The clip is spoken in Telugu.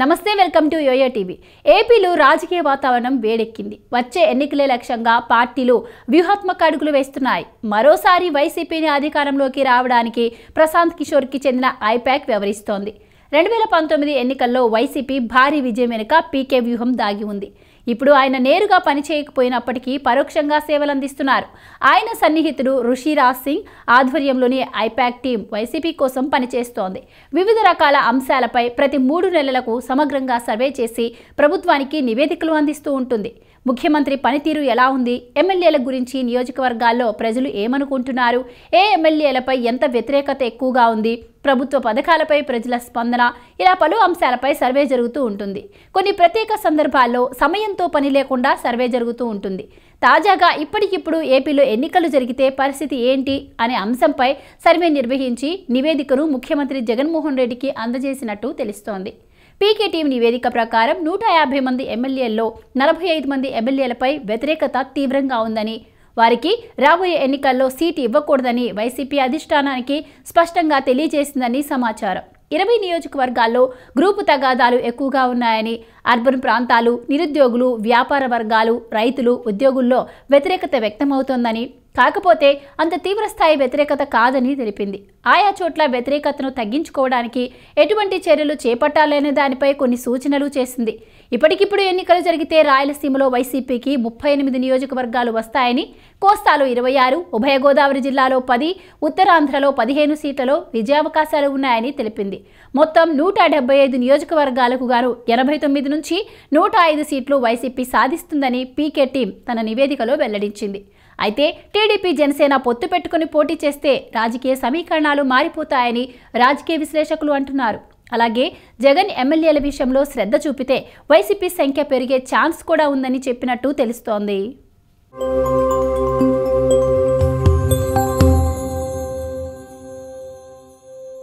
నమస్తే వెల్కమ్ టు యోయో టీవీ ఏపీలో రాజకీయ వాతావరణం వేడెక్కింది వచ్చే ఎన్నికలే లక్ష్యంగా పార్టీలు వ్యూహాత్మక అడుగులు వేస్తున్నాయి మరోసారి వైసీపీని అధికారంలోకి రావడానికి ప్రశాంత్ కిషోర్కి చెందిన ఐపాక్ వ్యవహరిస్తోంది రెండు వేల పంతొమ్మిది ఎన్నికల్లో వైసీపీ భారీ విజయం వెనుక పీకే వ్యూహం దాగి ఉంది ఇప్పుడు ఆయన నేరుగా పనిచేయకపోయినప్పటికీ పరోక్షంగా సేవలందిస్తున్నారు ఆయన సన్నిహితుడు ఋషిరాజ్ సింగ్ ఆధ్వర్యంలోని ఐపాక్ టీం వైసీపీ కోసం పనిచేస్తోంది వివిధ రకాల అంశాలపై ప్రతి మూడు నెలలకు సమగ్రంగా సర్వే చేసి ప్రభుత్వానికి నివేదికలు అందిస్తూ ఉంటుంది ముఖ్యమంత్రి పనితీరు ఎలా ఉంది ఎమ్మెల్యేల గురించి నియోజకవర్గాల్లో ప్రజలు ఏమనుకుంటున్నారు ఏ ఎమ్మెల్యేలపై ఎంత వ్యతిరేకత ఎక్కువగా ఉంది ప్రభుత్వ పథకాలపై ప్రజల స్పందన ఇలా పలు అంశాలపై సర్వే జరుగుతూ ఉంటుంది కొన్ని ప్రత్యేక సందర్భాల్లో సమయంతో పని లేకుండా సర్వే జరుగుతూ ఉంటుంది తాజాగా ఇప్పటికిప్పుడు ఏపీలో ఎన్నికలు జరిగితే పరిస్థితి ఏంటి అనే అంశంపై సర్వే నిర్వహించి నివేదికను ముఖ్యమంత్రి జగన్మోహన్ రెడ్డికి అందజేసినట్టు తెలుస్తోంది పీకే టీం నివేదిక ప్రకారం నూట యాభై మంది ఎమ్మెల్యేల్లో నలభై ఐదు మంది ఎమ్మెల్యేలపై వ్యతిరేకత తీవ్రంగా ఉందని వారికి రాబోయే ఎన్నికల్లో సీటు ఇవ్వకూడదని వైసీపీ అధిష్టానానికి స్పష్టంగా తెలియజేసిందని సమాచారం ఇరవై నియోజకవర్గాల్లో గ్రూపు తగాదాలు ఎక్కువగా ఉన్నాయని అర్బన్ ప్రాంతాలు నిరుద్యోగులు వ్యాపార వర్గాలు రైతులు ఉద్యోగుల్లో వ్యతిరేకత వ్యక్తమవుతోందని కాకపోతే అంత తీవ్రస్థాయి వ్యతిరేకత కాదని తెలిపింది ఆయా చోట్ల వ్యతిరేకతను తగ్గించుకోవడానికి ఎటువంటి చర్యలు చేపట్టాలనే దానిపై కొన్ని సూచనలు చేసింది ఇప్పటికిప్పుడు ఎన్నికలు జరిగితే రాయలసీమలో వైసీపీకి ముప్పై ఎనిమిది నియోజకవర్గాలు వస్తాయని కోస్తాలో ఇరవై ఆరు ఉభయ గోదావరి జిల్లాలో పది ఉత్తరాంధ్రలో పదిహేను సీట్లలో విజయావకాశాలు ఉన్నాయని తెలిపింది మొత్తం నూట డెబ్బై ఐదు నియోజకవర్గాలకు గాను ఎనభై తొమ్మిది నుంచి నూట ఐదు సీట్లు వైసీపీ సాధిస్తుందని పీకే టీం తన నివేదికలో వెల్లడించింది అయితే టీడీపీ జనసేన పొత్తు పెట్టుకుని పోటీ చేస్తే రాజకీయ సమీకరణాలు మారిపోతాయని రాజకీయ విశ్లేషకులు అంటున్నారు అలాగే జగన్ ఎమ్మెల్యేల విషయంలో శ్రద్ధ చూపితే వైసీపీ సంఖ్య పెరిగే ఛాన్స్ కూడా ఉందని చెప్పినట్టు తెలుస్తోంది Thank you.